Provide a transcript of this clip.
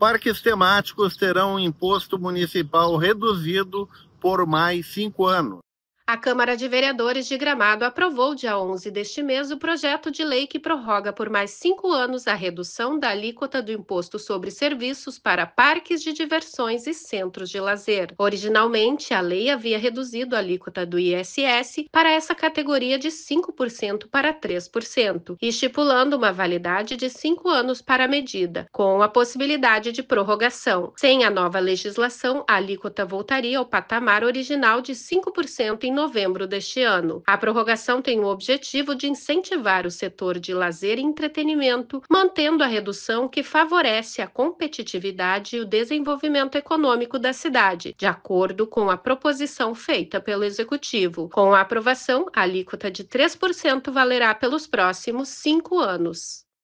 Parques temáticos terão imposto municipal reduzido por mais cinco anos. A Câmara de Vereadores de Gramado aprovou dia 11 deste mês o projeto de lei que prorroga por mais cinco anos a redução da alíquota do imposto sobre serviços para parques de diversões e centros de lazer. Originalmente, a lei havia reduzido a alíquota do ISS para essa categoria de 5% para 3%, estipulando uma validade de cinco anos para a medida, com a possibilidade de prorrogação. Sem a nova legislação, a alíquota voltaria ao patamar original de 5% em novembro deste ano. A prorrogação tem o objetivo de incentivar o setor de lazer e entretenimento, mantendo a redução que favorece a competitividade e o desenvolvimento econômico da cidade, de acordo com a proposição feita pelo Executivo. Com a aprovação, a alíquota de 3% valerá pelos próximos cinco anos.